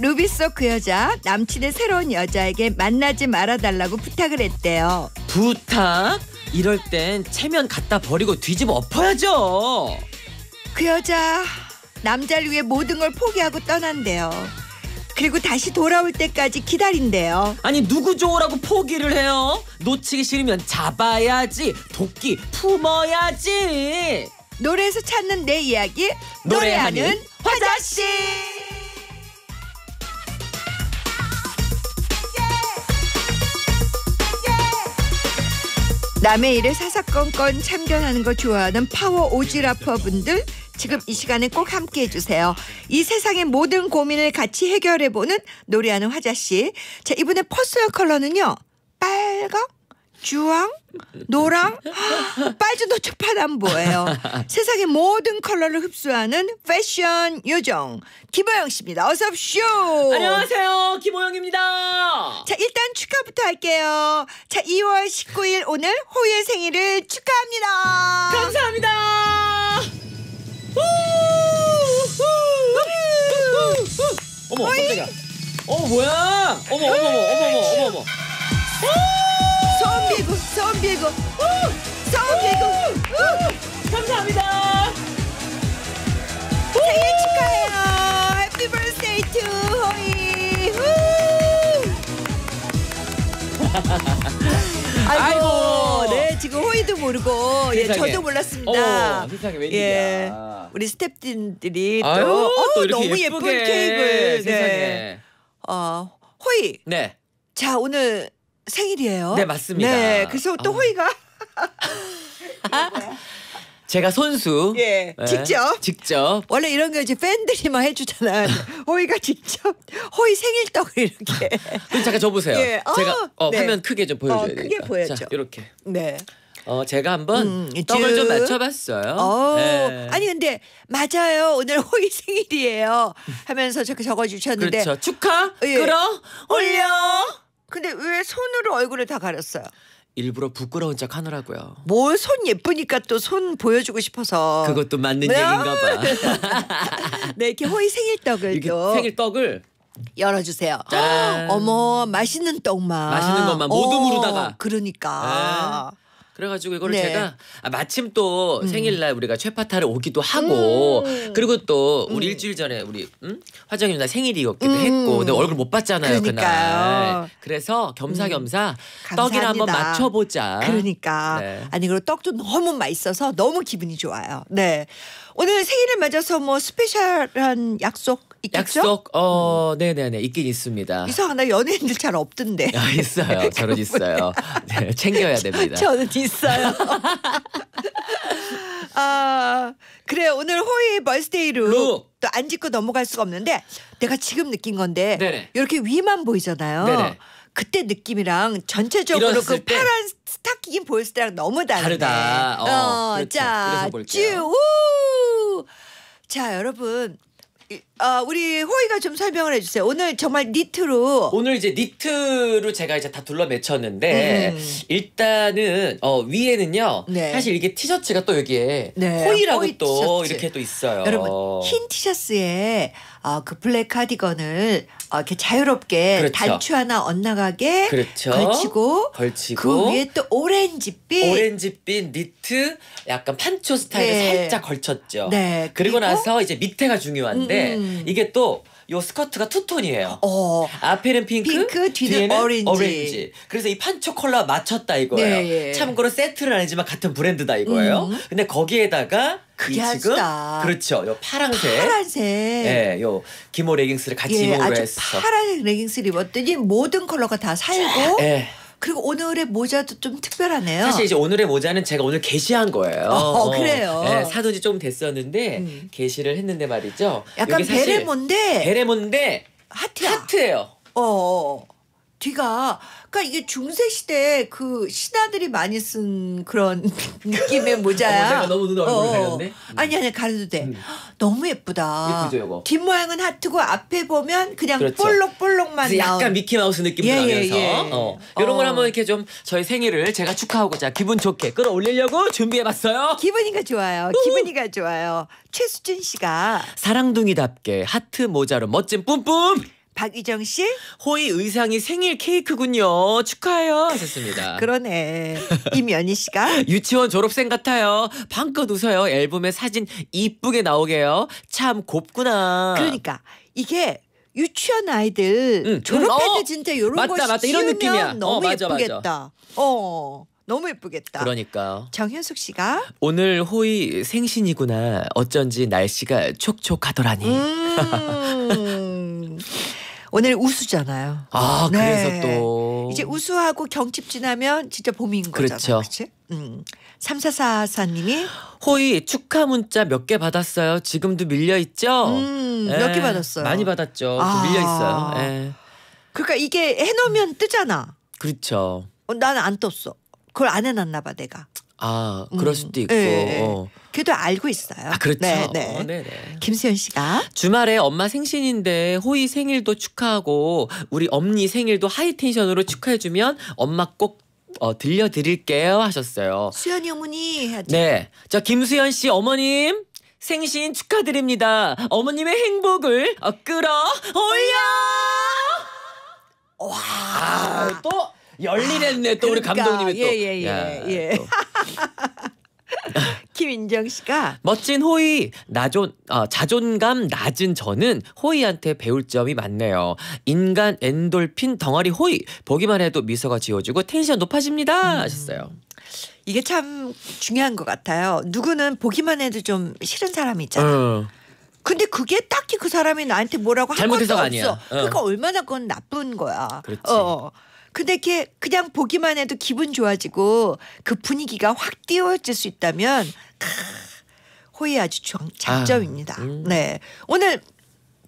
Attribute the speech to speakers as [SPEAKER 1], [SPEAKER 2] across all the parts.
[SPEAKER 1] 루비 속 그 여자 남친의 새로운 여자에게 만나지 말아달라고 부탁을 했대요.
[SPEAKER 2] 부탁? 이럴 땐
[SPEAKER 1] 체면 갖다
[SPEAKER 2] 버리고 뒤집어
[SPEAKER 1] 엎어야죠. 그 여자 남자를 위해 모든 걸 포기하고 떠난대요. 그리고 다시 돌아올 때까지 기다린대요. 아니 누구 좋으라고 포기를 해요? 놓치기 싫으면 잡아야지. 도끼 품어야지. 노래에서 찾는 내 이야기 노래하는 화자씨. 남의 일에 사사건건 참견하는 거 좋아하는 파워 오지라퍼 분들 지금 이 시간에 꼭 함께 해주세요. 이 세상의 모든 고민을 같이 해결해보는 노래하는 화자씨. 자, 이분의 퍼스널 컬러는요. 빨강, 주황, 노랑, 빨주노초파남보예요 세상의 모든 컬러를 흡수하는 패션 요정 김호영 씨입니다. 어서 오십시오. 안녕하세요, 김호영입니다. 자, 일단 축하부터 할게요. 자, 2월 19일 오늘 호의 생일을 축하합니다. 감사합니다. 어머, 깜짝이야. 어머, 뭐야? 어머, 어머, 어머, 어머, 어머, 어머. 아, 선비국 선비국 선비국 감사합니다 생일 축하해요 해피 버스데이 투 호이 아이고, 아이고 네 지금 호이도 모르고 예 저도 몰랐습니다 어, 세상에 웬일이야 예, 우리 스탭들이 또, 아유, 어, 또 너무 예쁜 케이크를 네. 세상에. 네. 어, 호이 네. 자 오늘 생일이에요. 네 맞습니다. 네, 그래서 또 어. 호이가
[SPEAKER 2] 제가 손수
[SPEAKER 1] 예 네. 직접
[SPEAKER 2] 직접
[SPEAKER 1] 원래 이런 거 이제 팬들이 막 해주잖아. 호이가 직접 호이 생일떡을 이렇게. 그럼 잠깐 저 보세요. 예. 어, 제가 어, 네. 화면 크게 좀 어, 보여줘야 어, 되겠 크게 보여줘. 자, 이렇게. 네.
[SPEAKER 2] 어 제가 한번
[SPEAKER 1] 음, 떡을 쭉. 좀 맞춰봤어요. 어, 네. 아니 근데 맞아요. 오늘 호이 생일이에요. 하면서 저렇게 적어주셨는데. 그렇죠. 축하. 예. 끌어 올려. 근데 왜 손으로 얼굴을 다 가렸어요? 일부러 부끄러운 척 하느라고요. 뭘 손 예쁘니까 또 손 보여주고 싶어서.
[SPEAKER 2] 그것도 맞는 네. 얘기인가 봐.
[SPEAKER 1] 네, 이렇게 호이 생일떡을 또 생일떡을 열어주세요. 어머, 맛있는 떡만. 맛있는 것만 모둠으로다가. 어, 그러니까. 에. 네. 그래가지고 이거를 네. 제가
[SPEAKER 2] 아, 마침 또 음. 생일날 우리가 최파타를 오기도 하고 음. 그리고 또 우리 음. 일주일 전에 우리 음? 화정이 누나 생일이었기도 음. 했고 내 얼굴 못 봤잖아요 그날
[SPEAKER 1] 그래서 겸사겸사 음. 떡이랑 한번 맞춰보자 그러니까 네. 아니 그리고 떡도 너무 맛있어서 너무 기분이 좋아요 네 오늘 생일을 맞아서 뭐 스페셜한 약속 있겠죠? 약속
[SPEAKER 2] 어 음. 네네네 있긴 있습니다.
[SPEAKER 1] 이상하나 연예인들 잘 없던데. 아, 있어요. 저는
[SPEAKER 2] 있어요. 네, 챙겨야 됩니다. 저는
[SPEAKER 1] 있어요. 아 그래 오늘 호이 벌스데이로 또안 짚고 넘어갈 수가 없는데 내가 지금 느낀 건데 네네. 이렇게 위만 보이잖아요. 네네. 그때 느낌이랑 전체적으로 그 때. 파란 스타킹 보였을 때랑 너무 다르네. 다르다. 어, 어 그렇죠. 자, 쭈우. 자, 여러분 어, 우리 호이가 좀 설명을 해주세요. 오늘 정말 니트로. 오늘 이제 니트로
[SPEAKER 2] 제가 이제 다 둘러 맺혔는데, 음. 일단은, 어, 위에는요. 네. 사실 이게 티셔츠가 또 여기에 네. 호이라고 호이 또 티셔츠. 이렇게 또 있어요. 여러분, 흰
[SPEAKER 1] 티셔츠에 어, 그 블랙 카디건을 어, 이렇게 자유롭게 그렇죠. 단추 하나 엇나가게 그렇죠. 걸치고,
[SPEAKER 2] 걸치고 그 위에
[SPEAKER 1] 또 오렌지빛 오렌지빛
[SPEAKER 2] 니트 약간 판초 스타일을 네. 살짝
[SPEAKER 1] 걸쳤죠. 네.
[SPEAKER 2] 그리고, 그리고, 나서 이제 밑에가 중요한데 음음. 음. 이게 또요 스커트가 투톤이에요. 어. 앞에는 핑크, 핑크 뒤는, 뒤에는 오렌지. 오렌지. 그래서 이 판초 컬러 맞췄다 이거예요. 네. 예. 참고로 세트는 아니지만 같은 브랜드다 이거예요. 음. 근데 거기에다가 그게 지금 그렇죠. 요 파란색. 파란색.
[SPEAKER 1] 예,
[SPEAKER 2] 요 기모 레깅스를 같이 예, 입으로 해서 파란
[SPEAKER 1] 레깅스를 입었더니 모든 컬러가 다 살고 예. 그리고 오늘의 모자도 좀 특별하네요. 사실 이제
[SPEAKER 2] 오늘의 모자는 제가 오늘 게시한 거예요. 어, 어 그래요. 네, 사둔 지좀 됐었는데 음. 게시를 했는데 말이죠. 약간 베레몬데 베레몬데
[SPEAKER 1] 하트야. 하트예요. 어. 어, 어. 뒤가 그러니까 이게 중세 시대 그 신하들이 많이 쓴 그런 느낌의 모자야. 어 너무 어. 눈 얼굴 가렸네. 음. 아니 아니 가려도 돼. 음. 너무 예쁘다. 예쁘죠 이거. 뒷 모양은 하트고 앞에 보면 그냥 그렇죠. 볼록볼록만 약간
[SPEAKER 2] 미키 마우스 느낌도 예, 예 나면서 예, 예. 어. 이런 어. 걸 한번 이렇게 좀 저희 생일을 제가 축하하고자 기분 좋게 끌어올리려고 준비해봤어요.
[SPEAKER 1] 기분이가 좋아요. 우후. 기분이가 좋아요. 최수진 씨가 사랑둥이답게
[SPEAKER 2] 하트 모자로 멋진 뿜뿜. 박유정 씨. 호의 의상이 생일 케이크군요. 축하해요. 하셨습니다.
[SPEAKER 1] 그러네.
[SPEAKER 2] 임연희 씨가. 유치원 졸업생 같아요. 방껏 웃어요. 앨범에 사진 이쁘게 나오게요. 참 곱구나.
[SPEAKER 1] 그러니까 이게 유치원 아이들 응. 졸업해도 어! 진짜 이런 맞다, 거 맞다. 이런 느낌이야. 어, 너무 어, 맞아, 예쁘겠다. 맞아. 어. 너무 예쁘겠다.
[SPEAKER 2] 그러니까.
[SPEAKER 1] 정현숙 씨가
[SPEAKER 2] 오늘 호이 생신이구나. 어쩐지 날씨가 촉촉하더라니.
[SPEAKER 1] 음. 오늘 우수잖아요. 아 네. 그래서 또 이제 우수하고 경칩 지나면 진짜 봄인 거잖아요. 그렇죠. 그치? 음. 3444님이
[SPEAKER 2] 호이 축하 문자 몇 개 받았어요. 지금도 밀려 있죠? 음, 몇개 예, 받았어요? 많이 받았죠. 아. 밀려 있어요. 에. 예.
[SPEAKER 1] 그러니까 이게 해 놓으면 뜨잖아.
[SPEAKER 2] 그렇죠.
[SPEAKER 1] 어, 난안 떴어. 그걸 안 해놨나 봐 내가.
[SPEAKER 2] 아, 음. 그럴 음. 수도 있고. 네. 네. 어.
[SPEAKER 1] 그래도 알고 있어요. 아, 그렇죠. 네, 네. 어, 네, 네. 김수현 씨가
[SPEAKER 2] 주말에 엄마 생신인데 호이 생일도 축하하고 우리 엄니 생일도 하이텐션으로 축하해주면 엄마 꼭 어, 들려드릴게요 하셨어요.
[SPEAKER 1] 수현이 어머니 해야죠. 네,
[SPEAKER 2] 저 김수현 씨 어머님 생신 축하드립니다. 어머님의 행복을 어, 끌어올려.
[SPEAKER 1] 와, 아, 또. 열일했네 또 그러니까, 우리 감독님이 또. 예예예. 예, 예, 야, 예. 또.
[SPEAKER 2] 김인정 씨가 멋진 호의 나존 어, 자존감 낮은 저는 호의한테 배울 점이 많네요. 인간 엔돌핀 덩어리 호의 보기만 해도 미소가 지어지고 텐션 높아집니다 음. 하셨어요.
[SPEAKER 1] 이게 참 중요한 것 같아요. 누구는 보기만 해도 좀 싫은 사람이 있잖아. 어. 근데 그게 딱히 그 사람이 나한테 뭐라고 한 것도 없어. 어. 그러니까 얼마나 그건 나쁜 거야. 그렇지. 어. 근데 이렇게 그냥 보기만 해도 기분 좋아지고 그 분위기가 확 띄워질 수 있다면 크, 호의 아주 아, 장점입니다. 아, 음. 네. 오늘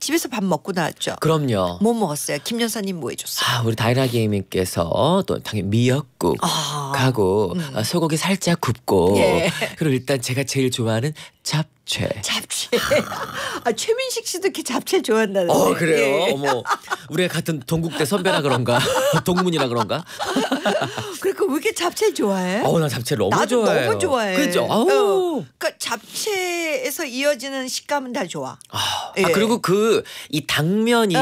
[SPEAKER 1] 집에서 밥 먹고 나왔죠. 그럼요. 뭐 먹었어요? 김 여사님 뭐 해줬어요?
[SPEAKER 2] 아, 우리 다이나 게이밍께서 또 당연히 미역국 아, 하고 음. 어, 소고기 살짝 굽고 예. 그리고 일단 제가 제일 좋아하는 잡채.
[SPEAKER 1] 잡채. 아, 최민식 씨도 이렇게 잡채 좋아한다는데. 어 그래요. 예. 어머,
[SPEAKER 2] 우리 같은 동국대 선배라 그런가 동문이라 그런가.
[SPEAKER 1] 그러니까 왜 이렇게 잡채 좋아해? 어, 나 잡채 너무 나도 좋아해요. 너무 좋아해. 그죠? 어, 그러니까 잡채에서 이어지는 식감은 다 좋아. 아, 예. 아
[SPEAKER 2] 그리고 그 그이 당면이 어,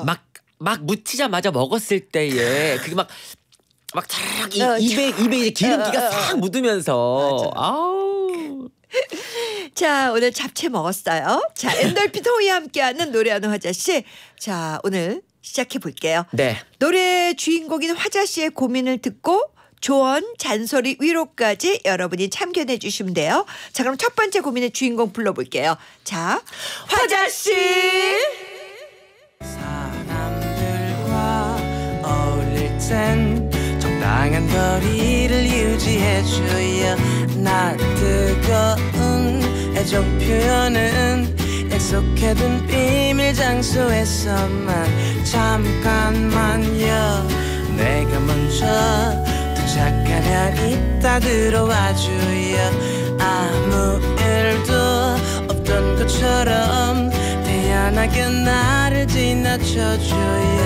[SPEAKER 2] 어. 막, 막 묻히자마자 먹었을 때에 그게 막, 막 자락 어, 입에, 입에 이제 기름기가 어, 싹 묻으면서.
[SPEAKER 1] 아우 자, 오늘 잡채 먹었어요. 자, 엔돌핀 호이 함께하는 노래하는 화자씨. 자, 오늘 시작해 볼게요. 네. 노래 주인공인 화자씨의 고민을 듣고 조언, 잔소리, 위로까지 여러분이 참견해 주시면 돼요. 자, 그럼 첫 번째 고민의 주인공 불러볼게요. 자, 화자씨!
[SPEAKER 3] 사람들과 어울릴 땐 적당한 거리를 유지해줘야 나 뜨거운 애정 표현은 약속해둔 비밀 장소에서만 잠깐만요 내가 먼저 잠 향이 다들어와 주여 아무 일도 없던 것처럼 태연하게 나를 지나쳐 주여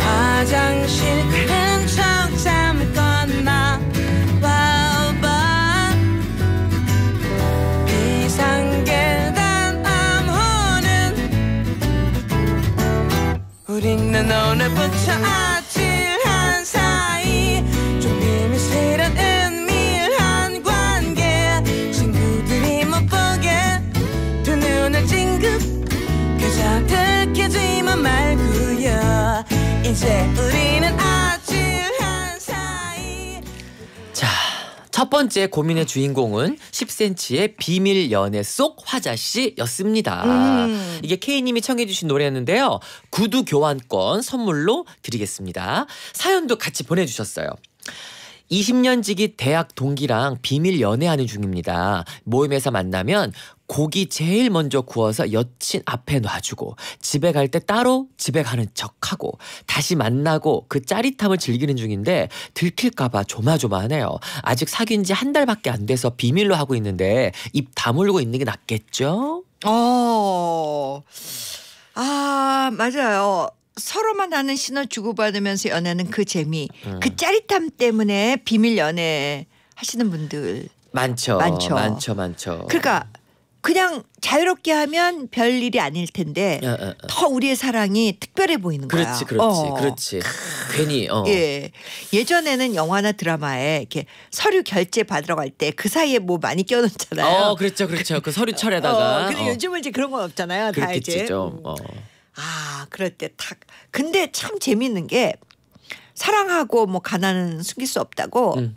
[SPEAKER 3] 화장실 큰척 잠을 건나 와봐 비상계단 암호는 우린는 오늘부터 우리는 아침 한 사이
[SPEAKER 2] 자, 첫 번째 고민의 주인공은 10cm의 비밀 연애 속 화자 씨였습니다. 음. 이게 K님이 청해주신 노래였는데요. 구두 교환권 선물로 드리겠습니다. 사연도 같이 보내주셨어요. 20년 지기 대학 동기랑 비밀 연애하는 중입니다. 모임에서 만나면 고기 제일 먼저 구워서 여친 앞에 놔주고 집에 갈 때 따로 집에 가는 척하고 다시 만나고 그 짜릿함을 즐기는 중인데 들킬까봐 조마조마하네요. 아직 사귄 지 한 달밖에 안 돼서 비밀로 하고 있는데 입 다물고 있는 게 낫겠죠?
[SPEAKER 1] 어. 아, 맞아요. 서로만 나는 신호 주고받으면서 연애는 그 재미, 음. 그 짜릿함 때문에 비밀 연애 하시는 분들
[SPEAKER 2] 많죠. 많죠. 많죠. 많죠.
[SPEAKER 1] 그러니까 그냥 자유롭게 하면 별 일이 아닐 텐데 아, 아, 아. 더 우리의 사랑이 특별해 보이는 거야. 그렇지, 그렇지, 어. 그렇지. 괜히. 어. 예, 예전에는 영화나 드라마에 이렇게 서류 결제 받으러 갈 때 그 사이에 뭐 많이 껴놓잖아요.
[SPEAKER 2] 어, 그렇죠, 그렇죠. 그
[SPEAKER 1] 서류철에다가. 어, 근데 어. 요즘은 이제 그런 건 없잖아요. 다 이제. 좀, 음. 어. 아, 그럴 때 탁. 근데 참 재밌는 게 사랑하고 뭐 가난은 숨길 수 없다고. 음.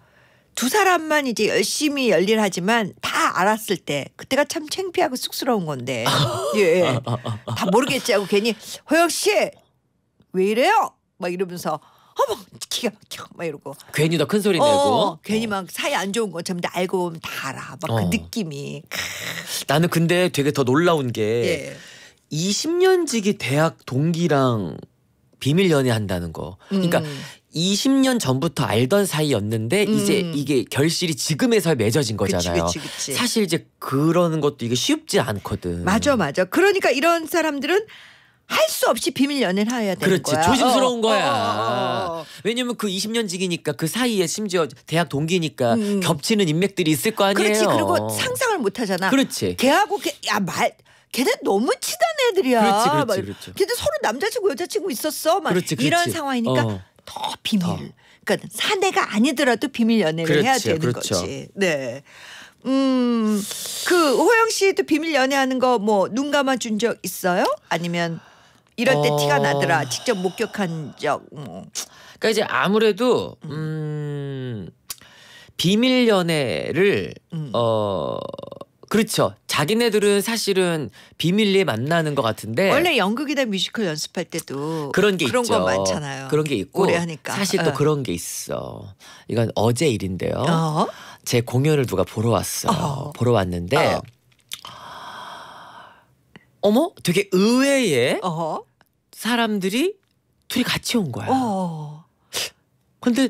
[SPEAKER 1] 두 사람만 이제 열심히 열일하지만 다 알았을 때 그때가 참 창피하고 쑥스러운 건데 예, 다 모르겠지 하고 괜히 허영 씨 왜 이래요? 막 이러면서 어머 기가 막혀 막 이러고 괜히 더 큰 소리 내고 어, 어, 괜히 막 사이 안 좋은 거 전부 다 알고 보면 다 알아 막그 어. 느낌이
[SPEAKER 2] 나는 근데 되게 더 놀라운 게 예. 20년 지기 대학 동기랑 비밀 연애 한다는 거 그러니까 음. 20년 전부터 알던 사이였는데 음. 이제 이게 결실이 지금에서 맺어진 거잖아요. 그치, 그치, 그치. 사실 이제 그러는 것도 이게 쉽지 않거든.
[SPEAKER 1] 맞아 맞아. 그러니까 이런 사람들은 할 수 없이 비밀 연애를 해야 되는 그렇지, 거야. 그렇지. 조심스러운 어. 거야. 어. 어,
[SPEAKER 2] 어. 왜냐면 그 20년 지기니까 그 사이에 심지어 대학 동기니까 음. 겹치는 인맥들이 있을 거 아니에요. 그렇지. 그리고 상상을
[SPEAKER 1] 못 하잖아. 그렇지. 걔하고 걔, 야 말. 걔네 너무 친한 애들이야. 그렇지, 그렇지, 그렇죠. 걔네 서로 남자친구 여자친구 있었어. 막 그렇지, 그렇지. 이런 상황이니까 어. 더 비밀. 더. 그러니까 사내가 아니더라도 비밀 연애를 그렇죠, 해야 되는 그렇죠. 거지. 네. 음, 그 호영 씨도 비밀 연애하는 거 뭐눈 감아 준 적 있어요? 아니면 이럴 때 어... 티가 나더라. 직접 목격한 적. 뭐.
[SPEAKER 2] 그러니까 이제 아무래도 음, 음 비밀 연애를 음. 어 그렇죠. 자기네들은 사실은 비밀리에 만나는 것 같은데 원래
[SPEAKER 1] 연극이나 뮤지컬 연습할 때도 그런 게 그런 있죠. 건 많잖아요. 그런 게 있고 오래 하니까. 사실 또 어.
[SPEAKER 2] 그런 게 있어. 이건 어제 일인데요. 어? 제 공연을 누가 보러 왔어요. 어. 보러 왔는데 어. 머 되게 의외의 어허? 사람들이 둘이 같이 온 거야. 어. 근데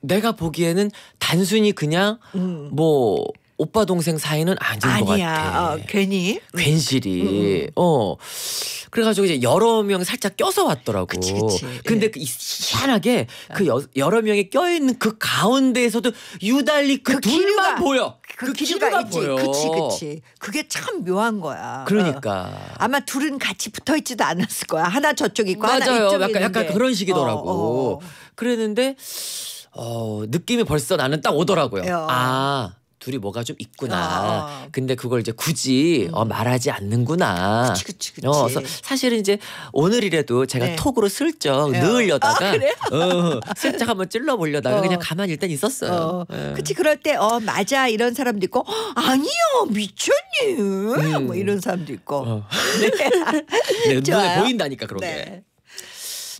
[SPEAKER 2] 내가 보기에는 단순히 그냥 음. 뭐 오빠 동생 사이는 아닌 아것 같아. 어, 괜히 괜시리. 음, 음, 음. 어 그래가지고 이제 여러 명 살짝 껴서 왔더라고. 그치, 그치. 근데 예. 그 희한하게 어. 그 여, 여러 명이 껴 있는 그 가운데에서도 유달리 그, 그 둘만 기류가, 보여. 그, 그 기류가, 기류가 보여. 그치 그치.
[SPEAKER 1] 그게 참 묘한 거야. 그러니까 어. 아마 둘은 같이 붙어 있지도 않았을 거야. 하나 저쪽 있고 맞아요. 하나 이쪽 약간, 약간 그런
[SPEAKER 2] 식이더라고. 어, 어, 어. 그랬는데 어 느낌이 벌써 나는 딱 오더라고요. 아 둘이 뭐가 좀 있구나. 아. 어. 근데 그걸 이제 굳이 음. 어, 말하지 않는구나. 그치, 그치, 그치. 어, 사실은 이제 오늘이라도 제가 네. 톡으로 슬쩍 네. 넣으려다가 어, 아, 어, 슬쩍 한번 찔러 보려다가 어. 그냥 가만히 일단 있었어요. 어. 네.
[SPEAKER 1] 그치 그럴 때 어 맞아 이런 사람도 있고 아니요 미쳤니 뭐 음. 뭐 이런 사람도 있고 어. 네. 내 눈에 보인다니까 그런 네. 게.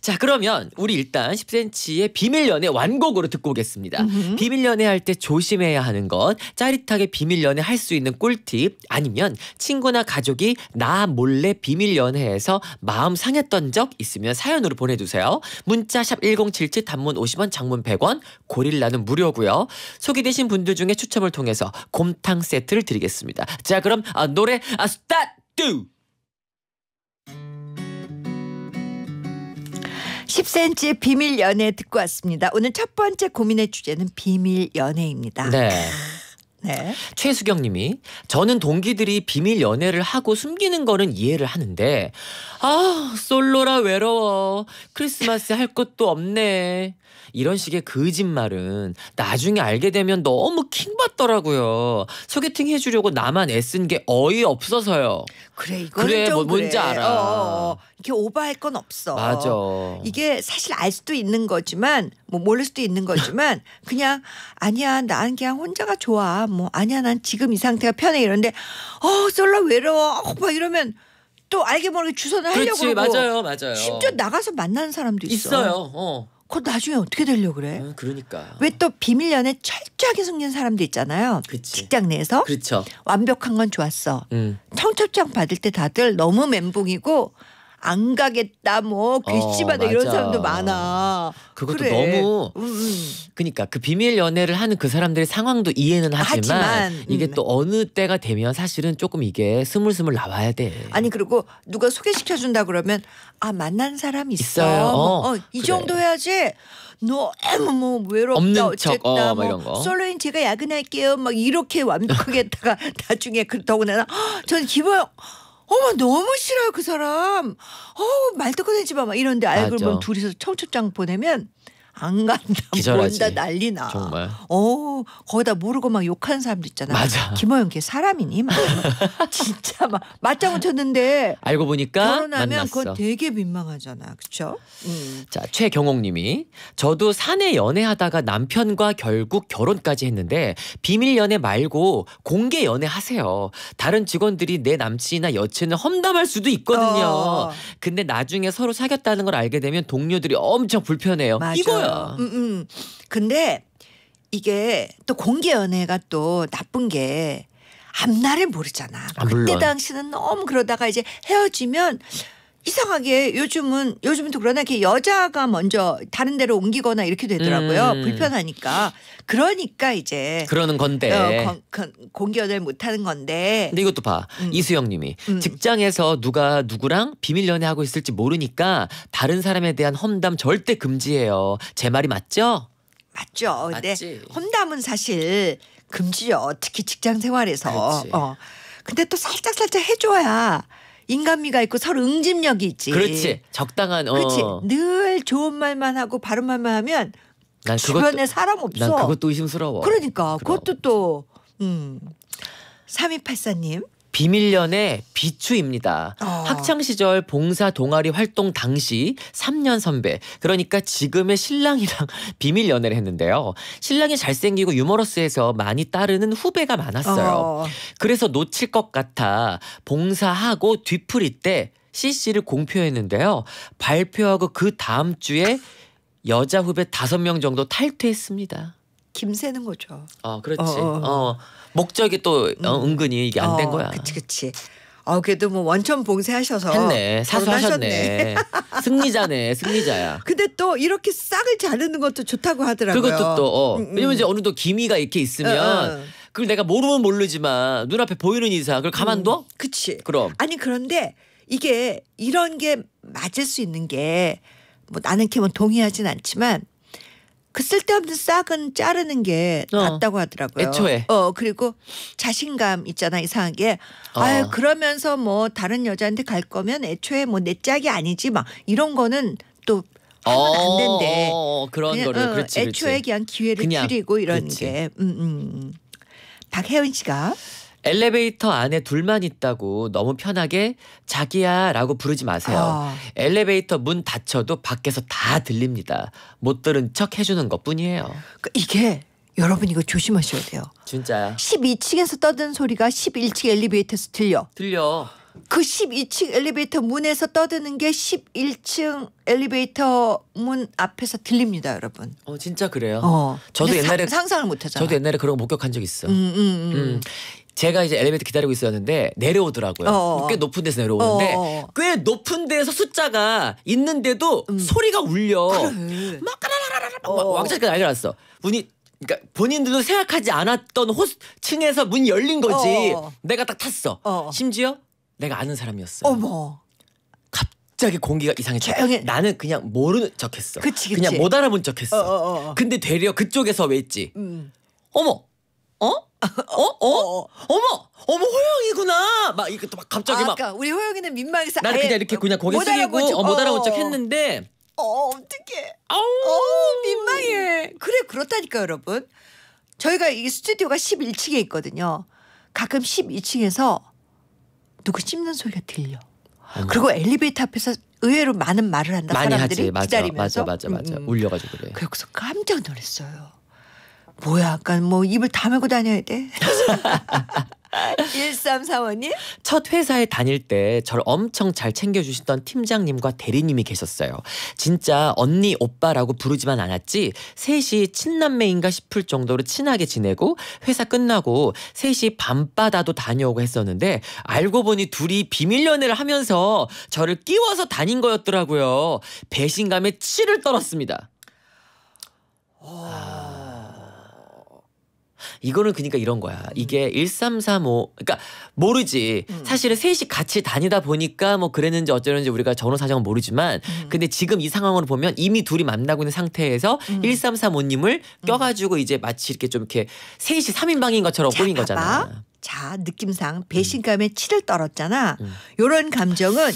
[SPEAKER 1] 자 그러면
[SPEAKER 2] 우리 일단 10cm의 비밀 연애 완곡으로 듣고 오겠습니다. 음흠. 비밀 연애 할 때 조심해야 하는 것, 짜릿하게 비밀 연애 할 수 있는 꿀팁, 아니면 친구나 가족이 나 몰래 비밀 연애해서 마음 상했던 적 있으면 사연으로 보내주세요. 문자 샵 #1077 단문 50원, 장문 100원, 고릴라는 무료고요. 소개되신 분들 중에 추첨을 통해서 곰탕 세트를 드리겠습니다. 자 그럼 아, 노래 아, 스타트.
[SPEAKER 1] 10cm의 비밀 연애 듣고 왔습니다. 오늘 첫 번째 고민의 주제는 비밀 연애입니다.
[SPEAKER 2] 네. 네. 최수경 님이 저는 동기들이 비밀 연애를 하고 숨기는 거는 이해를 하는데 아, 솔로라 외로워. 크리스마스 할 것도 없네. 이런 식의 거짓말은 나중에 알게 되면 너무 킹받더라고요. 소개팅 해주려고 나만 애쓴 게 어이없어서요.
[SPEAKER 1] 그래 이거는 그래, 뭐 좀 뭐, 그래. 뭔지 알아. 어, 어, 어. 이렇게 오버할 건 없어. 맞아. 이게 사실 알 수도 있는 거지만 뭐 모를 수도 있는 거지만 그냥 아니야 난 그냥 혼자가 좋아. 뭐 아니야 난 지금 이 상태가 편해 이런데 어 솔로 외로워. 어, 막 이러면 또 알게 모르게 주선을 하려고 그렇지 맞아요 맞아요. 심지어 나가서 만나는 사람도 있어. 있어요. 어. 그거 나중에 어떻게 되려 그래? 음, 그러니까. 왜 또 비밀 연애 철저하게 숨긴 사람도 있잖아요. 그치. 직장 내에서. 그렇죠. 완벽한 건 좋았어. 음. 청첩장 받을 때 다들 너무 멘붕이고 안 가겠다 뭐 어, 괘씸하다 어, 이런 사람도 많아. 그것도 그래. 너무
[SPEAKER 2] 음, 그러니까 그 비밀 연애를 하는 그 사람들의 상황도 이해는 하지만, 하지만 음. 이게 또 어느 때가 되면 사실은 조금 이게 스물스물 나와야 돼.
[SPEAKER 1] 아니 그리고 누가 소개시켜 준다 그러면 아 만난 사람 있어. 있어요. 어, 뭐, 어, 이 그래. 정도 해야지. 너무 뭐 외롭다 없는 어쨌다 어, 뭐 이런 거. 솔로인 제가 야근할게요 막 이렇게 완벽하게 했다가 나중에 그러고 나나 저는 기분 어머 너무 싫어요 그 사람. 어말 우듣꺼다지 마. 막 이런데 알고 맞아. 보면 둘이서 청첩장 보내면 안 간다 기절하지. 본다 난리 나. 정말. 어 거기다 모르고 막 욕하는 사람도 있잖아. 맞아. 김호영 걔 사람이니? 막 진짜 막 맞장구 쳤는데
[SPEAKER 2] 알고 보니까 결혼하면 만났어. 그건
[SPEAKER 1] 되게 민망하잖아. 그렇죠? 음. 자
[SPEAKER 2] 최경옥님이 저도 사내 연애하다가 남편과 결국 결혼까지 했는데 비밀 연애 말고 공개 연애 하세요. 다른 직원들이 내 남친이나 여친을 험담할 수도 있거든요. 어. 근데 나중에 서로 사귀었다는 걸 알게 되면 동료들이 엄청 불편해요. 맞아. 이거야. 맞아요. 음,
[SPEAKER 1] 음. 근데 이게 또 공개 연애가 또 나쁜 게 앞날을 모르잖아. 아, 그때 당시는 너무 그러다가 이제 헤어지면 이상하게 요즘은 요즘은또 그러나 이렇게 여자가 먼저 다른 데로 옮기거나 이렇게 되더라고요. 음. 불편하니까 그러니까 이제 그러는 건데 어, 건, 건, 공견를 못하는 건데.
[SPEAKER 2] 근데 이것도 봐 음. 이수영님이 음. 직장에서 누가 누구랑 비밀 연애하고 있을지 모르니까 다른 사람에 대한 험담 절대 금지예요. 제 말이 맞죠?
[SPEAKER 1] 맞죠. 근데 맞지. 험담은 사실 금지요. 특히 직장 생활에서. 어. 근데 또 살짝 살짝 해줘야 인간미가 있고 서로 응집력이 있지. 그렇지.
[SPEAKER 2] 적당한. 어. 그렇지.
[SPEAKER 1] 늘 좋은 말만 하고 바른 말만 하면 난 그것도, 주변에 사람 없어. 난 그것도 의심스러워. 그러니까 그럼. 그것도 또 음. 3284님
[SPEAKER 2] 비밀연애 비추입니다. 어. 학창 시절 봉사 동아리 활동 당시 3년 선배. 그러니까 지금의 신랑이랑 비밀 연애를 했는데요. 신랑이 잘생기고 유머러스해서 많이 따르는 후배가 많았어요. 어. 그래서 놓칠 것 같아 봉사하고 뒤풀이 때 CC를 공표했는데요. 발표하고 그 다음 주에 여자 후배 5명 정도 탈퇴했습니다.
[SPEAKER 1] 김새는 거죠.
[SPEAKER 2] 어, 그렇지. 어. 어. 어. 목적이 또 어, 음. 은근히 이게 안된 어, 거야.
[SPEAKER 1] 그치 그치. 어 그래도 뭐 원천 봉쇄하셔서 했네 사수하셨네 승리자네 승리자야. 근데 또 이렇게 싹을 자르는 것도 좋다고 하더라고요. 그것도 또 어. 음, 음. 왜냐면 이제
[SPEAKER 2] 어느 또 기미가 이렇게 있으면. 어, 어. 그걸 내가 모르면 모르지만 눈앞에 보이는 이상 그걸 가만둬? 음, 그치. 그럼.
[SPEAKER 1] 아니 그런데 이게 이런 게 맞을 수 있는 게 뭐 나는 캐면 뭐 동의하진 않지만 그 쓸데없는 싹은 자르는 게 어. 낫다고 하더라고요. 애초에. 어 그리고 자신감 있잖아 이상하게. 어. 아유 그러면서 뭐 다른 여자한테 갈 거면 애초에 뭐 내 짝이 아니지 막 이런 거는 또 하면 안 된대. 어, 어, 어, 그런 그냥, 거를 어, 그렇지, 애초에 그렇지. 그냥 기회를 그냥, 줄이고 이런 그렇지. 게. 음, 음. 음.
[SPEAKER 2] 박혜은 씨가 엘리베이터 안에 둘만 있다고 너무 편하게 자기야 라고 부르지 마세요. 아. 엘리베이터 문 닫혀도 밖에서 다 들립니다. 못 들은 척 해주는 것 뿐이에요.
[SPEAKER 1] 그 이게 여러분 이거 조심하셔야 돼요. 진짜야. 12층에서 떠드는 소리가 11층 엘리베이터에서 들려. 들려. 그 12층 엘리베이터 문에서 떠드는 게 11층 엘리베이터 문 앞에서 들립니다, 여러분.
[SPEAKER 2] 어, 진짜 그래요. 어. 저도 옛날에 사, 상상을 못 하잖아. 저도 옛날에 그런 거 목격한 적 있어. 음, 음, 음. 음. 제가 이제 엘리베이터 기다리고 있었는데 내려오더라고요. 어어. 어. 꽤 높은 데서 내려오는데 어어. 어, 어. 꽤 높은 데서 에 숫자가 있는데도 음. 소리가 울려. 그래. 막 까라라라라 왕창 날려놨어. 문이 그러니까 본인들도 생각하지 않았던 호 층에서 문이 열린 거지. 어어. 내가 딱 탔어. 어어. 심지어 내가 아는 사람이었어요. 어머. 갑자기 공기가 이상해져. 조용해. 나는 그냥 모르는 척했어. 그치, 그치. 그냥 못 알아본 척했어. 어, 어, 어. 근데 되려 그쪽에서 왜지 음. 어머. 어? 어? 어? 어? 어? 어머! 어머 호영이구나! 막 이거 또막 갑자기 막 아까
[SPEAKER 1] 우리 호영이는 민망해서 나는 그냥 이렇게 그냥 고개 숙이고 어, 못 알아본 어, 척 했는데 어 어떡해 아우 어, 민망해 그래 그렇다니까 여러분 저희가 이 스튜디오가 11층에 있거든요 가끔 12층에서 누구 씹는 소리가 들려. 아니 음. 그리고 엘리베이터 앞에서 의외로 많은 말을 한다. 많이 사람들이 하지. 맞아, 기다리면서 맞아 맞아 맞아 음.
[SPEAKER 2] 음. 울려가지고 그래. 그래서
[SPEAKER 1] 깜짝 놀랐어요. 뭐야, 약간 그러니까 뭐 입을 다물고 다녀야 돼. 1345님? 첫 회사에
[SPEAKER 2] 다닐 때절 엄청 잘 챙겨주시던 팀장님과 대리님이 계셨어요. 진짜 언니, 오빠라고 부르지만 않았지, 셋이 친남매인가 싶을 정도로 친하게 지내고, 회사 끝나고, 셋이 밤바다도 다녀오고 했었는데, 알고 보니 둘이 비밀연애를 하면서 저를 끼워서 다닌 거였더라고요. 배신감에 치를 떨었습니다. 아... 이거는 그러니까 이런 거야. 이게 1335 음. 그러니까 모르지. 음. 사실은 셋이 같이 다니다 보니까 뭐 그랬는지 어쩌는지 우리가 전후 사정은 모르지만 음. 근데 지금 이 상황으로 보면 이미 둘이 만나고 있는 상태에서 1335님을 껴가지고 이제 마치 이렇게 좀 이렇게 셋이
[SPEAKER 1] 3인방인 것처럼 자, 꾸민 거잖아. 봐자 느낌상 배신감에 치를 떨었잖아. 음. 요런 감정은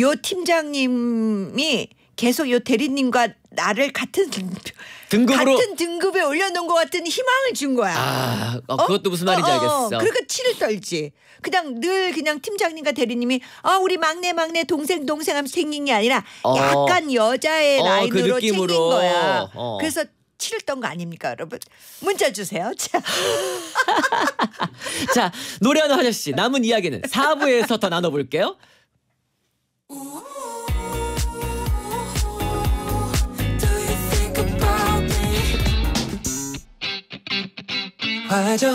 [SPEAKER 1] 요 팀장님이 계속 요 대리님과 나를 같은 등급으로 같은 등급에 올려놓은 것 같은 희망을 준 거야. 아, 어, 어? 그것도 무슨 말인지 어, 어. 알겠어. 그러니까 치를 떨지. 그냥 늘 그냥 팀장님과 대리님이 아 우리 막내 막내 동생 동생 하면서 생긴 게 아니라 약간 여자의 그 라인으로 그 생긴 거야. 그래서 치를 떤 거 아닙니까, 여러분? 문자 주세요. 자,
[SPEAKER 2] 자 노래하는 화자 씨 남은 이야기는 4부에서 더 나눠볼게요. 海角。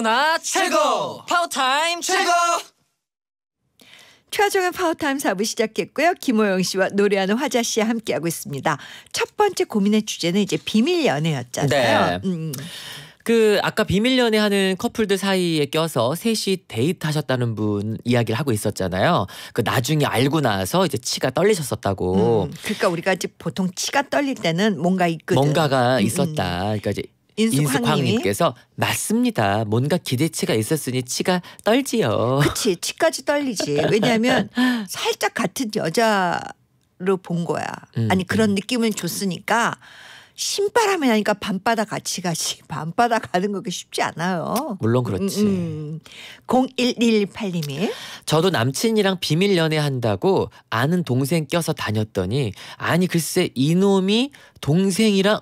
[SPEAKER 2] 누나 최고!
[SPEAKER 1] 파워타임 최고! 최종의 파워타임 4부 시작했고요. 김호영 씨와 노래하는 화자 씨와 함께하고 있습니다. 첫 번째 고민의 주제는 이제 비밀 연애였잖아요.
[SPEAKER 2] 네. 음. 그 아까 비밀 연애하는 커플들 사이에 껴서 셋이 데이트하셨다는 분 이야기를 하고 있었잖아요. 그 나중에 알고 나서 이제 치가 떨리셨었다고. 음,
[SPEAKER 1] 그러니까 우리가 이제 보통 치가 떨릴 때는 뭔가 있거든. 뭔가가
[SPEAKER 2] 음, 음. 있었다. 그러니까 이제 인숙황님께서 맞습니다. 뭔가 기대치가 있었으니
[SPEAKER 1] 치가 떨지요. 그치 치까지 떨리지. 왜냐하면 살짝 같은 여자로 본 거야. 음, 아니 그런 음. 느낌을 줬으니까 신바람이 나니까 밤바다 같이 가지 밤바다 가는 거기 쉽지 않아요. 물론 그렇지. 음, 음. 01118님이
[SPEAKER 2] 저도 남친이랑 비밀 연애한다고 아는 동생 껴서 다녔더니 아니 글쎄 이놈이 동생이랑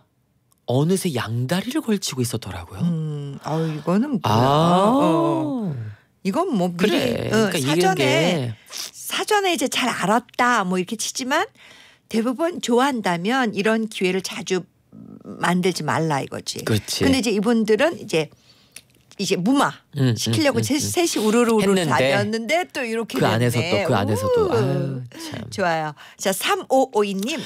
[SPEAKER 2] 어느새 양다리를 걸치고 있었더라고요. 음,
[SPEAKER 1] 아 이거는 뭐야? 아 어, 어, 어. 이건 뭐 미리 그래. 어, 그러니까 사전에 사전에 이제 잘 알았다 뭐 이렇게 치지만 대부분 좋아한다면 이런 기회를 자주 만들지 말라 이거지. 그렇지. 근데 이제 이분들은 이제 이제 무마
[SPEAKER 3] 음, 음 시키려고
[SPEAKER 1] 음, 음, 셋이 우르르 우르르 다녔는데 또 이렇게 그 됐네. 안에서 또 그 안에서 또 그 좋아요. 자 3552님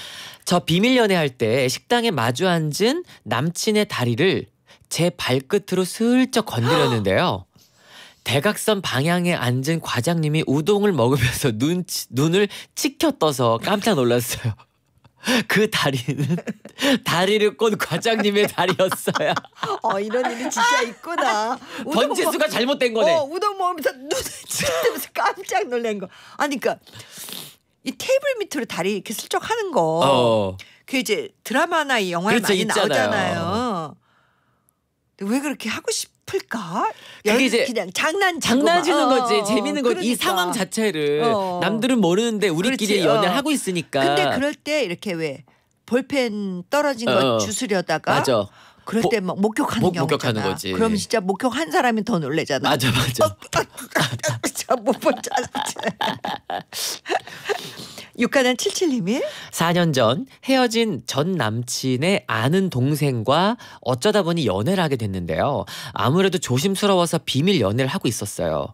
[SPEAKER 2] 저 비밀 연애할 때 식당에 마주 앉은 남친의 다리를 제 발끝으로 슬쩍 건드렸는데요. 대각선 방향에 앉은 과장님이 우동을 먹으면서 눈, 눈을 치켜 떠서 깜짝 놀랐어요. 그 다리는 다리를 꼰 과장님의 다리였어요.
[SPEAKER 1] 어 이런 일이 진짜 있구나. 번지수가 잘못된 거네. 어, 우동 먹으면서 눈을 치면서 깜짝 놀란 거. 아니 그러니까 이 테이블 밑으로 다리 이렇게 슬쩍 하는 거. 어. 그 이제 드라마나 이 영화에 그렇죠, 많이 있잖아요. 나오잖아요. 왜 그렇게 하고 싶을까? 그게 이제 그냥 장난 장난치는 거지 어, 재밌는 거이 그러니까. 상황
[SPEAKER 2] 자체를 어. 남들은 모르는데 우리끼리 연애 어. 하고 있으니까. 근데 그럴
[SPEAKER 1] 때 이렇게 왜 볼펜 떨어진 어, 거 어. 주스려다가 맞아. 그럴 때막 목격하는 목, 목격하는 거지. 그럼 진짜 목격한 사람이 더 놀래잖아. 맞아 맞아. 못본
[SPEAKER 2] 육가단 77님이 4년 전 헤어진 전 남친의 아는 동생과 어쩌다 보니 연애를 하게 됐는데요. 아무래도 조심스러워서 비밀 연애를 하고 있었어요.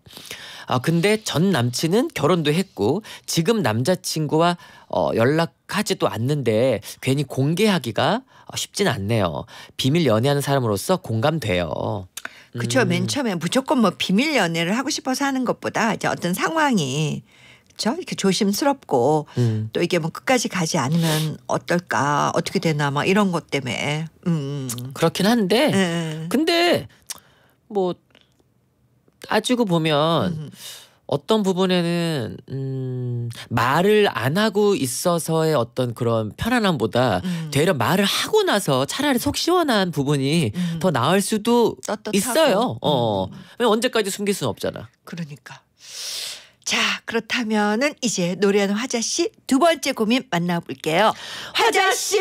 [SPEAKER 2] 아 근데 전 남친은 결혼도 했고 지금 남자친구와 어, 연락하지도 않는데 괜히 공개하기가 어, 쉽진 않네요. 비밀 연애하는 사람으로서 공감돼요.
[SPEAKER 1] 그렇죠. 음. 맨 처음에 무조건 뭐 비밀 연애를 하고 싶어서 하는 것보다 이제 어떤 상황이 그렇 이렇게 조심스럽고 음. 또 이게 뭐 끝까지 가지 않으면 어떨까 어떻게 되나 막 이런 것 때문에 음. 그렇긴 한데 네. 근데 뭐
[SPEAKER 2] 따지고 보면 어떤 부분에는 음, 말을 안 하고 있어서의 어떤 그런 편안함보다 음. 되려 말을 하고 나서 차라리 속 시원한 부분이 음. 더 나을 수도 떳떳하고. 있어요. 어. 음. 언제까지 숨길
[SPEAKER 1] 수는 없잖아. 그러니까. 자, 그렇다면은 이제 노래하는 화자 씨 두 번째 고민 만나볼게요. 화자 씨.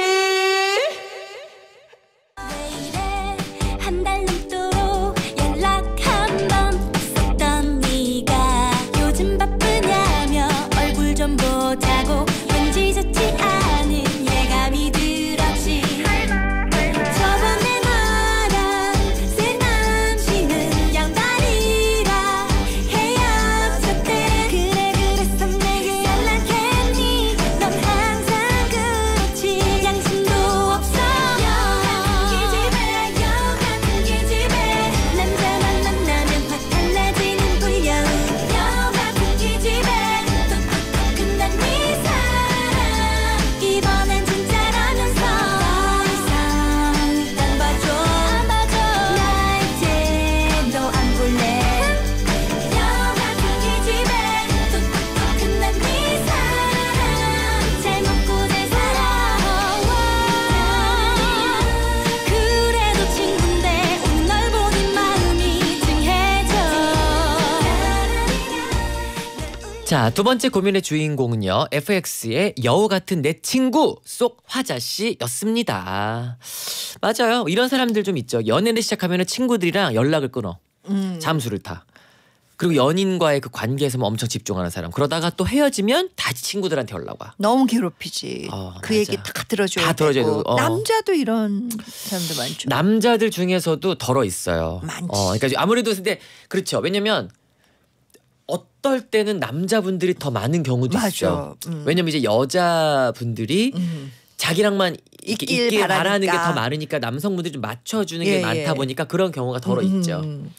[SPEAKER 2] 자, 두 번째 고민의 주인공은요. FX의 여우 같은 내 친구 속 화자 씨였습니다. 맞아요. 이런 사람들 좀 있죠. 연애를 시작하면 친구들이랑 연락을 끊어. 음. 잠수를 타. 그리고 연인과의 그 관계에서만 뭐 엄청 집중하는 사람. 그러다가 또 헤어지면 다시 친구들한테 연락 와.
[SPEAKER 1] 너무 괴롭히지. 어,
[SPEAKER 2] 그 맞아. 얘기 다 들어줘야 다 들어줘야 되고. 어. 남자도
[SPEAKER 1] 이런 사람들 많죠.
[SPEAKER 2] 남자들 중에서도 덜어 있어요. 많지. 어, 그러니까 아무래도 근데 그렇죠. 왜냐면 어떨 때는 남자분들이 더 많은 경우도 맞아. 있죠. 음. 왜냐면 이제 여자분들이 음. 자기랑만 있게, 있길, 바라니까. 바라는 게 더 많으니까
[SPEAKER 1] 남성분들이 좀
[SPEAKER 2] 맞춰주는 예, 게 많다 예.
[SPEAKER 1] 보니까 그런 경우가 더러 음. 음 있죠. 음.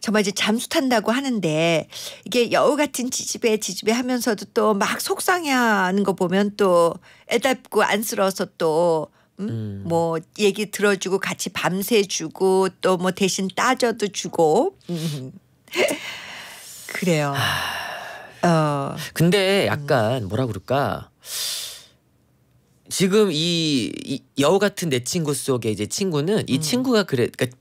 [SPEAKER 1] 정말 이제 잠수 탄다고 하는데 이게 여우 같은 지지배 지지배 하면서도 또 막 속상해하는 거 보면 또 애답고 안쓰러워서 또 음. 음. 뭐 얘기 들어주고 같이 밤새 주고 또 뭐 대신 따져도 주고 그래요. 어. 근데 약간 뭐라
[SPEAKER 2] 그럴까? 지금 이, 이, 여우 같은 내 친구 속에 이제 친구는 이 음. 친구가 그래 그러니까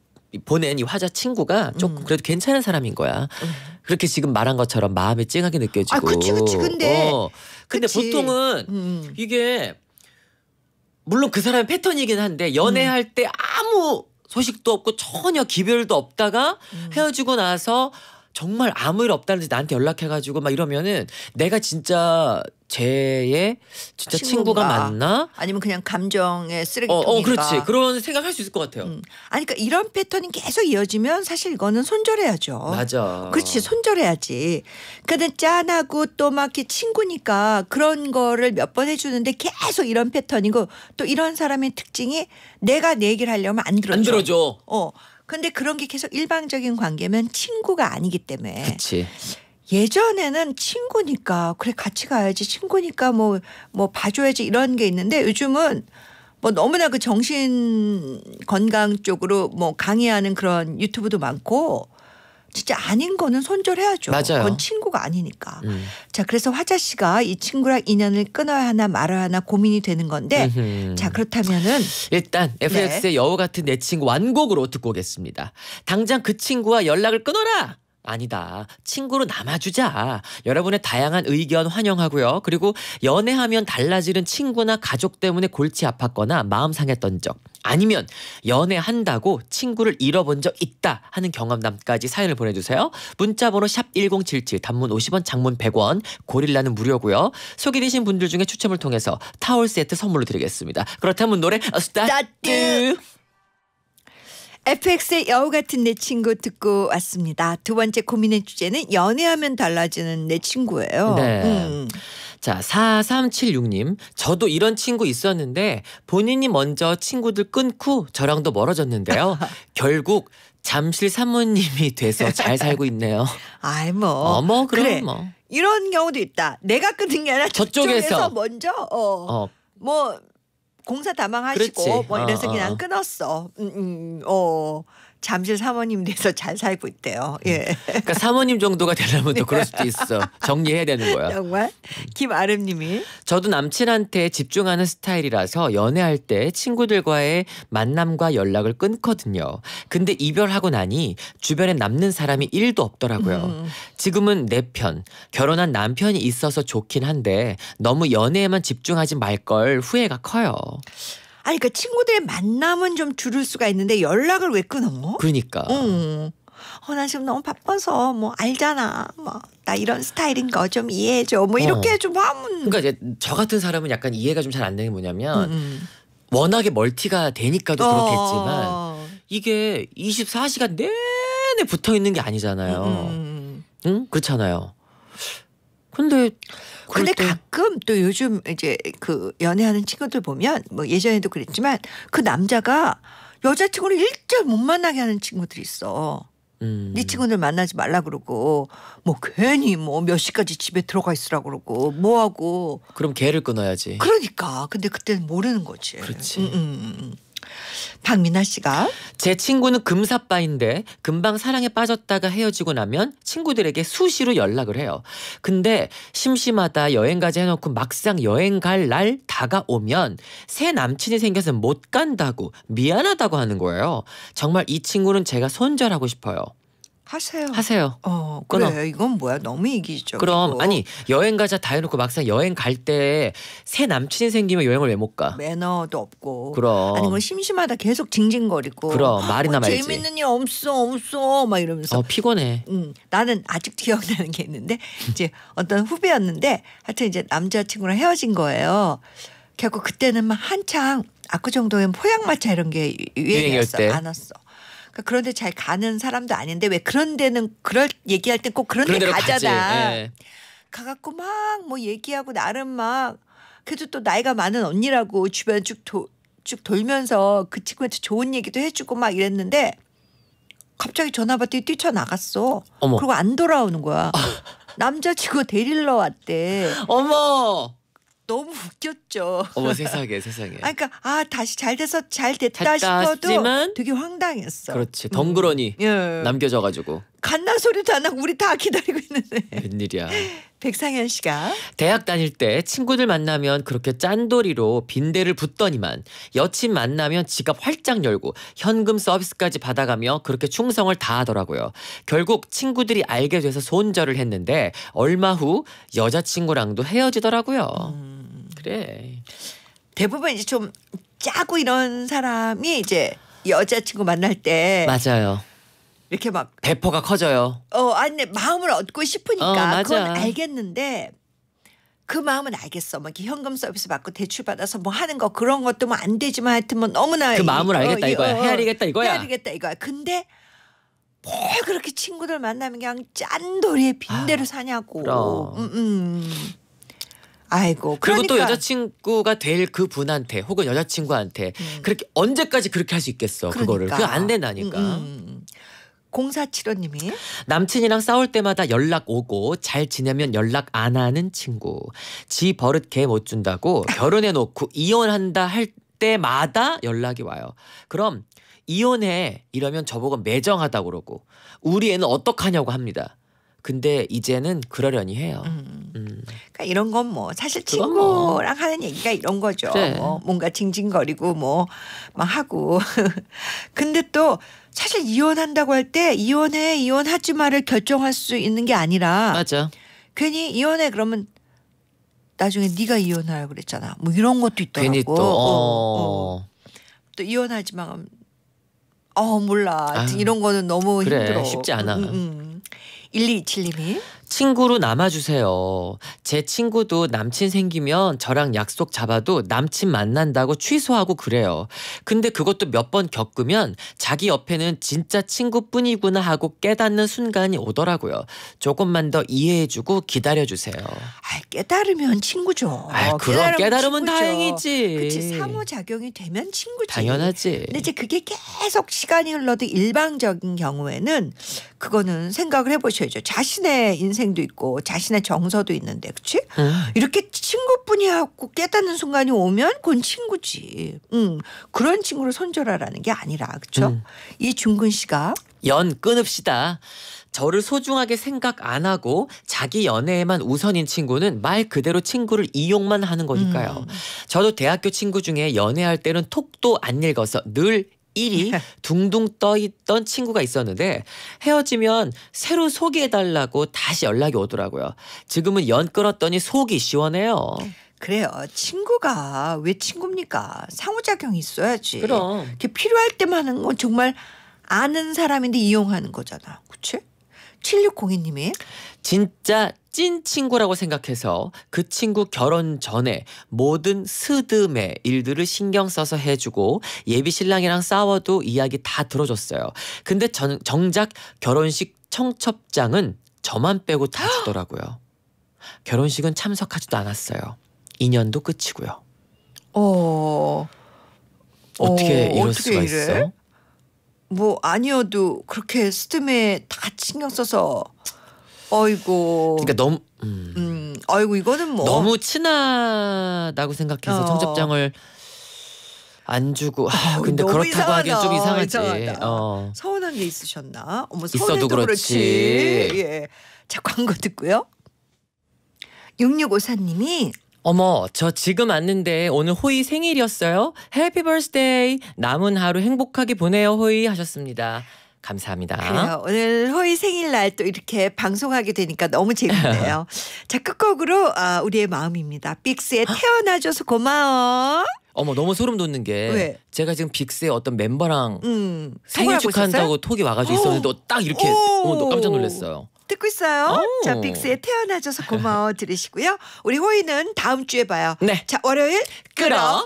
[SPEAKER 2] 보낸 이 화자 친구가 조금 음. 그래도 괜찮은 사람인 거야. 음. 그렇게 지금 말한 것처럼 마음이 찡하게 느껴지고. 아, 그치, 그치. 근데. 어. 근데 그치. 보통은 음, 음. 이게 물론 그 사람의 패턴이긴 한데 연애할 때 아무 소식도 없고 전혀 기별도 없다가 음. 헤어지고 나서 정말 아무 일 없다는지 나한테 연락해가지고 막 이러면은 내가 진짜 쟤의
[SPEAKER 1] 진짜 친구가, 친구가 맞나? 아니면 그냥 감정의 쓰레기통인가? 어, 어, 그렇지. 그런 생각할 수
[SPEAKER 2] 있을 것 같아요. 음.
[SPEAKER 1] 아니 그러니까 이런 패턴이 계속 이어지면 사실 이거는 손절해야죠.
[SPEAKER 2] 맞아. 그렇지.
[SPEAKER 1] 손절해야지. 그는 그러니까 짠하고 또 막 이렇게 친구니까 그런 거를 몇 번 해주는데 계속 이런 패턴이고 또 이런 사람의 특징이 내가 내 얘기를 하려면 안 들어줘. 그렇죠. 안 들어줘. 어. 근데 그런 게 계속 일방적인 관계면 친구가 아니기 때문에. 그치. 예전에는 친구니까 그래 같이 가야지 친구니까 뭐뭐 뭐 봐줘야지 이런 게 있는데 요즘은 뭐 너무나 그 정신 건강 쪽으로 뭐 강의하는 그런 유튜브도 많고 진짜 아닌 거는 손절해야죠. 맞아요. 그건 친구가 아니니까. 음. 자, 그래서 화자 씨가 이 친구랑 인연을 끊어야 하나 말아야 하나 고민이 되는 건데 음흠. 자, 그렇다면은 일단 FX의 네.
[SPEAKER 2] 여우 같은 내 친구 완곡으로 듣고 오겠습니다. 당장 그 친구와 연락을 끊어라. 아니다. 친구로 남아주자. 여러분의 다양한 의견 환영하고요. 그리고 연애하면 달라지는 친구나 가족 때문에 골치 아팠거나 마음 상했던 적, 아니면 연애한다고 친구를 잃어본 적 있다 하는 경험담까지 사연을 보내주세요. 문자번호 샵 1077 단문 50원 장문 100원 고릴라는 무료고요. 소개되신 분들 중에 추첨을 통해서 타월 세트 선물로 드리겠습니다. 그렇다면 노래 어, 스타트!
[SPEAKER 1] FX의 여우 같은 내 친구 듣고 왔습니다. 두 번째 고민의 주제는 연애하면 달라지는 내 친구예요. 네. 음.
[SPEAKER 2] 자, 4376님. 저도 이런 친구 있었는데 본인이 먼저 친구들 끊고 저랑도 멀어졌는데요. 결국 잠실 사모님이 돼서 잘 살고 있네요.
[SPEAKER 1] 아이 뭐. 어머 그럼 그래. 뭐. 이런 경우도 있다. 내가 끊는 게 아니라 저쪽에서, 먼저 어. 어. 뭐 공사 다망하시고 그렇지. 뭐 이래서 어, 그냥 어. 끊었어. 음, 음, 어. 잠실 사모님 돼서 잘 살고 있대요. 음. 예. 그러니까
[SPEAKER 2] 사모님 정도가 되려면 또 그럴 수도 있어. 정리해야 되는 거야.
[SPEAKER 1] 정말? 음. 김아름 님이
[SPEAKER 2] 저도 남친한테 집중하는 스타일이라서 연애할 때 친구들과의 만남과 연락을 끊거든요. 근데 이별하고 나니 주변에 남는 사람이 1도 없더라고요. 음. 지금은 내 편, 결혼한 남편이 있어서 좋긴 한데 너무 연애에만 집중하지 말 걸 후회가 커요.
[SPEAKER 1] 아니 그니까 친구들의 만남은 좀 줄일 수가 있는데 연락을 왜 끊어? 그러니까. 응. 어, 나 지금 너무 바빠서 뭐 알잖아. 뭐나 이런 스타일인 거 좀 이해해 줘. 뭐 어. 이렇게 어. 좀 하면 그러니까 이제
[SPEAKER 2] 저 같은 사람은 약간 이해가 좀 잘 안 되는 게 뭐냐면 음. 워낙에 멀티가 되니까도 그렇겠지만 어. 이게 24시간 내내 붙어 있는 게 아니잖아요. 음. 응? 그렇잖아요.
[SPEAKER 1] 근데 근데 가끔 또 요즘 이제 그 연애하는 친구들 보면 뭐 예전에도 그랬지만 그 남자가 여자친구를 일절 못 만나게 하는 친구들이 있어. 음. 네 친구들 만나지 말라 그러고 뭐 괜히 뭐 몇 시까지 집에 들어가 있으라 그러고 뭐 하고 그럼 걔를 끊어야지. 그러니까 근데 그때는 모르는 거지. 그렇지. 음, 음, 음, 음.
[SPEAKER 2] 박민아 씨가 제 친구는 금사빠인데 금방 사랑에 빠졌다가 헤어지고 나면 친구들에게 수시로 연락을 해요. 근데 심심하다 여행까지 해놓고 막상 여행 갈 날 다가오면 새 남친이 생겨서 못 간다고 미안하다고 하는 거예요. 정말 이 친구는 제가 손절하고 싶어요.
[SPEAKER 1] 하세요. 하세요.
[SPEAKER 2] 어, 끊어. 그래.
[SPEAKER 1] 이건 뭐야? 너무 이기적. 그럼
[SPEAKER 2] 아니 여행 가자 다 해놓고 막상 여행 갈 때 새 남친이 생기면 여행을 왜 못 가?
[SPEAKER 1] 매너도 없고. 그럼. 아니 뭐 심심하다 계속 징징거리고. 그럼 아, 말이나 뭐 말지. 재밌는 일 없어 없어 막 이러면서. 어 피곤해. 음 나는 아직 기억나는 게 있는데 이제 어떤 후배였는데 하여튼 이제 남자친구랑 헤어진 거예요. 결국 그때는 막 한창 아그 정도면 포양마차 이런 게 유행이었어. 안 왔어. 그러니까 그런데잘 가는 사람도 아닌데 왜 그런 데는 그럴 얘기할 때 꼭 그런, 데 가잖아. 예. 가갖고 막 뭐 얘기하고 나름 막 그래도 또 나이가 많은 언니라고 주변 쭉, 도, 쭉 돌면서 그 친구한테 좋은 얘기도 해주고 막 이랬는데 갑자기 전화 받더니 뛰쳐나갔어. 어머. 그리고 안 돌아오는 거야. 남자친구 데리러 왔대. 어머. 너무 웃겼죠. 어머 세상에 세상에. 아 그러니까 아 다시 잘 돼서 잘 됐다, 됐다 싶어도 싶지만, 되게 황당했어. 그렇지 음. 덩그러니 음. 예.
[SPEAKER 2] 남겨져 가지고.
[SPEAKER 1] 갓나 소리도 안 하고 우리 다 기다리고 있는데.
[SPEAKER 2] 웬일이야.
[SPEAKER 1] 백상현 씨가
[SPEAKER 2] 대학 다닐 때 친구들 만나면 그렇게 짠돌이로 빈대를 붙더니만 여친 만나면 지갑 활짝 열고 현금 서비스까지 받아가며 그렇게 충성을 다하더라고요. 결국 친구들이 알게 돼서 손절을 했는데 얼마 후 여자친구랑도 헤어지더라고요. 음...
[SPEAKER 1] 그래. 대부분 이제 좀 짜고 이런 사람이 이제 여자친구 만날 때 맞아요. 이렇게 막
[SPEAKER 2] 배포가 커져요.
[SPEAKER 1] 어, 아니 마음을 얻고 싶으니까 어, 그건 알겠는데 그 마음은 알겠어. 막 뭐 이렇게 현금 서비스 받고 대출 받아서 뭐 하는 거 그런 것도 뭐 안 되지만 하여튼 뭐 너무나 그 이, 마음을 어, 알겠다 어, 이거야. 어, 헤아리겠다 이거야. 헤아리겠다 이거야. 근데 뭐 그렇게 친구들 만나면 그냥 짠돌이에 빈대로 아, 사냐고. 그럼. 음, 음. 아이고. 그리고 그러니까. 또
[SPEAKER 2] 여자친구가 될 그 분한테 혹은 여자친구한테 음. 그렇게 언제까지 그렇게 할 수 있겠어 그러니까. 그거를 그안 된다니까. 음,
[SPEAKER 1] 음. 공사칠호님이
[SPEAKER 2] 남친이랑 싸울 때마다 연락 오고 잘 지내면 연락 안 하는 친구 지 버릇 개 못 준다고 결혼해 놓고 이혼한다 할 때마다 연락이 와요 그럼 이혼해 이러면 저보고 매정하다 고 그러고 우리 애는 어떡하냐고 합니다 근데 이제는 그러려니 해요. 음.
[SPEAKER 1] 음. 그러니까
[SPEAKER 2] 이런 건 뭐 사실 뭐.
[SPEAKER 1] 친구랑 뭐. 하는 얘기가 이런 거죠. 그래. 네. 뭐 뭔가 징징거리고 뭐 막 하고. 근데 또 사실 이혼한다고 할 때 이혼해 이혼하지 말을 결정할 수 있는 게 아니라 맞아. 괜히 이혼해 그러면 나중에 네가 이혼하라 그랬잖아. 뭐 이런 것도 있더라고. 괜히 또, 어. 어. 어. 또 이혼하지 마. 어 몰라. 아유. 이런 거는 너무 그래, 힘들어. 쉽지 않아. 음, 음.
[SPEAKER 2] 1227님이 친구로 남아주세요. 제 친구도 남친 생기면 저랑 약속 잡아도 남친 만난다고 취소하고 그래요. 근데 그것도 몇 번 겪으면 자기 옆에는 진짜 친구뿐이구나 하고 깨닫는 순간이 오더라고요. 조금만 더 이해해주고 기다려주세요. 아,
[SPEAKER 1] 깨달으면 친구죠. 아, 그럼 깨달으면, 친구죠. 다행이지. 그렇지 상호작용이 되면 친구지. 당연하지. 근데 이제 그게 계속 시간이 흘러도 일방적인 경우에는 그거는 생각을 해보셔야죠. 자신의 인생 인생도 있고 자신의 정서도 있는데 그치? 응. 이렇게 친구뿐이 하고 깨닫는 순간이 오면 그건 친구지. 응. 그런 친구를 손절하라는 게 아니라 그쵸? 응. 이중근 씨가 연 끊읍시다. 저를 소중하게
[SPEAKER 2] 생각 안 하고 자기 연애에만 우선인 친구는 말 그대로 친구를 이용만 하는 거니까요. 음. 저도 대학교 친구 중에 연애할 때는 톡도 안 읽어서 늘 일이 둥둥 떠 있던 친구가 있었는데 헤어지면 새로 소개해달라고 다시 연락이 오더라고요. 지금은 연끌었더니 속이 시원해요.
[SPEAKER 1] 그래요. 친구가 왜 친구입니까? 상호작용이 있어야지. 그럼. 필요할 때만 하는 건 정말 아는 사람인데 이용하는 거잖아. 그치? 7602님이
[SPEAKER 2] 진짜 찐 친구라고 생각해서 그 친구 결혼 전에 모든 스드메 일들을 신경 써서 해주고 예비 신랑이랑 싸워도 이야기 다 들어줬어요. 근데 전, 정작 결혼식 청첩장은 저만 빼고 다 주더라고요. 결혼식은 참석하지도 않았어요. 인연도 끝이고요.
[SPEAKER 1] 어... 어떻게 어... 이럴 어떻게 수가 이래? 있어? 뭐 아니어도 그렇게 스드메 다 신경 써서 어이고. 그러니까 너무 음. 음, 어이고 이거는 뭐 너무 친하다고
[SPEAKER 2] 생각해서 어. 청첩장을 안 주고 아 근데 그렇다고 하기엔 좀 이상하지. 이상하다. 어.
[SPEAKER 1] 서운한 게 있으셨나? 어머 서운해도 그렇지. 그렇지. 예. 자 광고 듣고요. 6654님이
[SPEAKER 2] 어머, 저 지금 왔는데 오늘 호이 생일이었어요. 해피 버스데이. 남은 하루 행복하게 보내요, 호이 하셨습니다. 감사합니다. 그래요.
[SPEAKER 1] 오늘 호의 생일날 또 이렇게 방송하게 되니까 너무 재밌네요. 자, 끝곡으로 아, 우리의 마음입니다. 빅스에 태어나줘서 고마워.
[SPEAKER 2] 어머 너무 소름 돋는 게 왜? 제가 지금 빅스의 어떤 멤버랑
[SPEAKER 1] 음, 생일 축하한다고 톡이
[SPEAKER 2] 와가지고 있었는데 오, 딱 이렇게 어, 깜짝 놀랐어요.
[SPEAKER 1] 듣고 있어요. 오. 자 빅스에 태어나줘서 고마워 들으시고요. 우리 호이는 다음 주에 봐요. 네. 자 월요일 끌어올려.